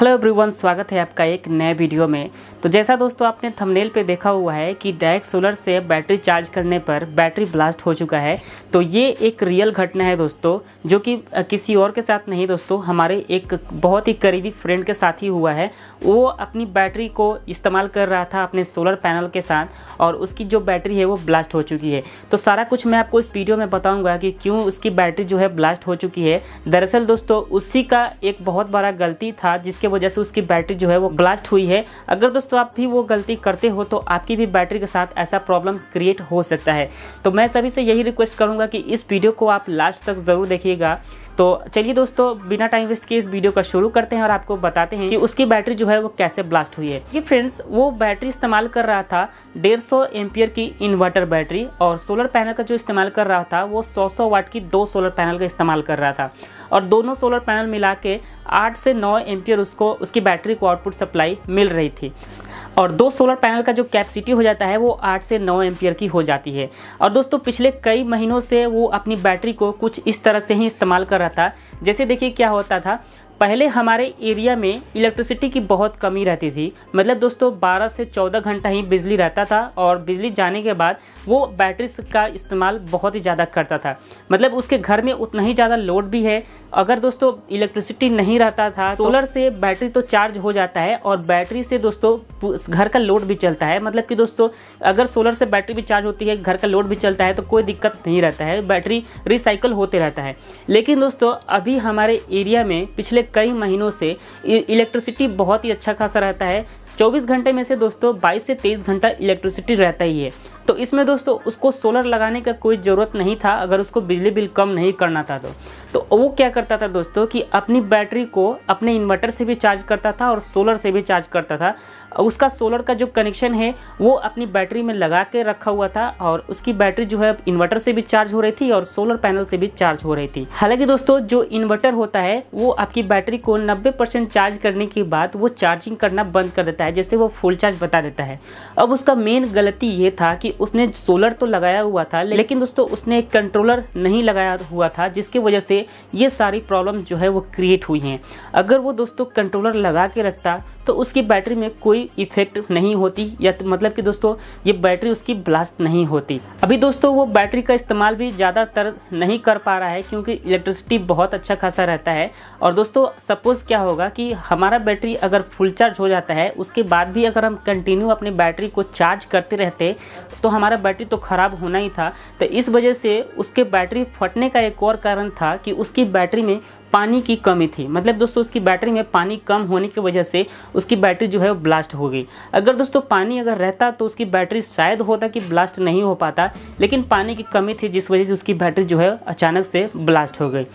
hello everyone स्वागत है आपका एक नए वीडियो में तो जैसा दोस्तों आपने थंबनेल पे देखा हुआ है कि डायरेक्ट सोलर से बैटरी चार्ज करने पर बैटरी ब्लास्ट हो चुका है तो ये एक रियल घटना है दोस्तों जो कि किसी और के साथ नहीं दोस्तों हमारे एक बहुत ही करीबी फ्रेंड के साथ ही हुआ है वो अपनी बैटरी को इस्तेमाल कर रहा था अपने सोलर पैनल के साथ और उसकी जो बैटरी है वो ब्लास्ट हो चुकी है तो सारा कुछ मैं आपको इस वीडियो में बताऊँगा कि क्यों उसकी बैटरी जो है ब्लास्ट हो चुकी है दरअसल दोस्तों उसी का एक बहुत बड़ा गलती था जिसके के वजह से उसकी बैटरी जो है वो ब्लास्ट हुई है अगर दोस्तों आप भी वो गलती करते हो तो आपकी भी बैटरी के साथ ऐसा प्रॉब्लम क्रिएट हो सकता है तो मैं सभी से यही रिक्वेस्ट करूँगा कि इस वीडियो को आप लास्ट तक ज़रूर देखिएगा तो चलिए दोस्तों बिना टाइम वेस्ट किए इस वीडियो का शुरू करते हैं और आपको बताते हैं कि उसकी बैटरी जो है वो कैसे ब्लास्ट हुई है ये फ्रेंड्स वो बैटरी इस्तेमाल कर रहा था डेढ़ सौ की इन्वर्टर बैटरी और सोलर पैनल का जो इस्तेमाल कर रहा था वो सौ सौ वाट की दो सोलर पैनल का इस्तेमाल कर रहा था और दोनों सोलर पैनल मिला के आठ से नौ एम्पियर उसको उसकी बैटरी को आउटपुट सप्लाई मिल रही थी और दो सोलर पैनल का जो कैपेसिटी हो जाता है वो आठ से नौ एम्पियर की हो जाती है और दोस्तों पिछले कई महीनों से वो अपनी बैटरी को कुछ इस तरह से ही इस्तेमाल कर रहा था जैसे देखिए क्या होता था पहले हमारे एरिया में इलेक्ट्रिसिटी की बहुत कमी रहती थी मतलब दोस्तों 12 से 14 घंटा ही बिजली रहता था और बिजली जाने के बाद वो बैटरी का इस्तेमाल बहुत ही ज़्यादा करता था मतलब उसके घर में उतना ही ज़्यादा लोड भी है अगर दोस्तों इलेक्ट्रिसिटी नहीं रहता था सोलर से बैटरी तो चार्ज हो जाता है और बैटरी से दोस्तों घर का लोड भी चलता है मतलब कि दोस्तों अगर सोलर से बैटरी भी चार्ज होती है घर का लोड भी चलता है तो कोई दिक्कत नहीं रहता है बैटरी रिसाइकल होते रहता है लेकिन दोस्तों अभी हमारे एरिया में पिछले कई महीनों से इलेक्ट्रिसिटी e- बहुत ही अच्छा खासा रहता है 24 घंटे में से दोस्तों 22 से 23 घंटा इलेक्ट्रिसिटी रहता ही है तो इसमें दोस्तों उसको सोलर लगाने का कोई ज़रूरत नहीं था अगर उसको बिजली बिल कम नहीं करना था तो तो वो क्या करता था दोस्तों कि अपनी बैटरी को अपने इन्वर्टर से भी चार्ज करता था और सोलर से भी चार्ज करता था उसका सोलर का जो कनेक्शन है वो अपनी बैटरी में लगा के रखा हुआ था और उसकी बैटरी जो है इन्वर्टर से भी चार्ज हो रही थी और सोलर पैनल से भी चार्ज हो रही थी हालांकि दोस्तों जो इन्वर्टर होता है वो आपकी बैटरी को नब्बे परसेंट चार्ज करने के बाद वो चार्जिंग करना बंद कर देता है जैसे वो फुल चार्ज बता देता है अब उसका मेन गलती ये था कि उसने सोलर तो लगाया हुआ था लेकिन दोस्तों उसने एक कंट्रोलर नहीं लगाया हुआ था जिसकी वजह से ये सारी प्रॉब्लम जो है वो क्रिएट हुई हैं अगर वो दोस्तों कंट्रोलर लगा के रखता तो उसकी बैटरी में कोई इफेक्ट नहीं होती या तो मतलब कि दोस्तों ये बैटरी उसकी ब्लास्ट नहीं होती अभी दोस्तों वो बैटरी का इस्तेमाल भी ज़्यादातर नहीं कर पा रहा है क्योंकि इलेक्ट्रिसिटी बहुत अच्छा खासा रहता है और दोस्तों सपोज़ क्या होगा कि हमारा बैटरी अगर फुल चार्ज हो जाता है उसके बाद भी अगर हम कंटिन्यू अपनी बैटरी को चार्ज करते रहते तो तो हमारा बैटरी तो ख़राब होना ही था तो इस वजह से उसके बैटरी फटने का एक और कारण था कि उसकी बैटरी में पानी की कमी थी मतलब दोस्तों उसकी बैटरी में पानी कम होने की वजह से उसकी बैटरी जो है वो ब्लास्ट हो गई अगर दोस्तों पानी अगर रहता तो उसकी बैटरी शायद होता कि ब्लास्ट नहीं हो पाता लेकिन पानी की कमी थी जिस वजह से उसकी बैटरी जो है अचानक से ब्लास्ट हो गई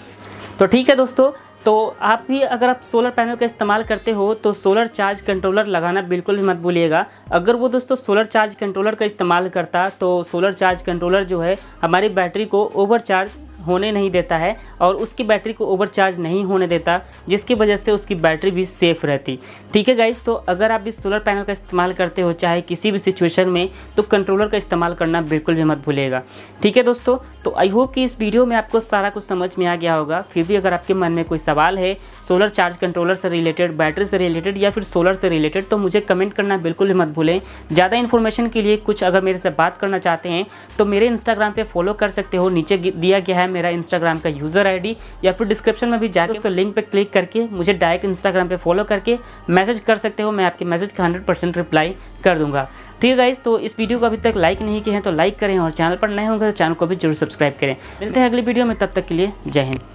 तो ठीक है दोस्तों तो आप भी अगर आप सोलर पैनल का इस्तेमाल करते हो तो सोलर चार्ज कंट्रोलर लगाना बिल्कुल भी मत भूलिएगा अगर वो दोस्तों सोलर चार्ज कंट्रोलर का इस्तेमाल करता तो सोलर चार्ज कंट्रोलर जो है हमारी बैटरी को ओवर चार्ज होने नहीं देता है और उसकी बैटरी को ओवरचार्ज नहीं होने देता जिसकी वजह से उसकी बैटरी भी सेफ़ रहती ठीक है गाइज तो अगर आप इस सोलर पैनल का इस्तेमाल करते हो चाहे किसी भी सिचुएशन में तो कंट्रोलर का इस्तेमाल करना बिल्कुल भी मत भूलेगा ठीक है दोस्तों तो आई होप कि इस वीडियो में आपको सारा कुछ समझ में आ गया होगा फिर भी अगर आपके मन में कोई सवाल है सोलर चार्ज कंट्रोलर से रिलेटेड बैटरी से रिलेटेड या फिर सोलर से रिलेटेड तो मुझे कमेंट करना बिल्कुल भी मत भूलें ज़्यादा इन्फॉर्मेशन के लिए कुछ अगर मेरे से बात करना चाहते हैं तो मेरे इंस्टाग्राम पर फॉलो कर सकते हो नीचे दिया गया है मेरा इंस्टाग्राम का यूज़र आईडी या फिर डिस्क्रिप्शन में भी जाकर तो लिंक पर क्लिक करके मुझे डायरेक्ट इंस्टाग्राम पर फॉलो करके मैसेज कर सकते हो मैं आपके मैसेज का हंड्रेड रिप्लाई कर दूंगा ठीक है गाइज तो इस वीडियो को अभी तक लाइक नहीं किया है तो लाइक करें और चैनल पर नए होंगे तो चैनल को भी जरूर सब्सक्राइब करें मिलते हैं अगली वीडियो में तब तक के लिए जय हिंद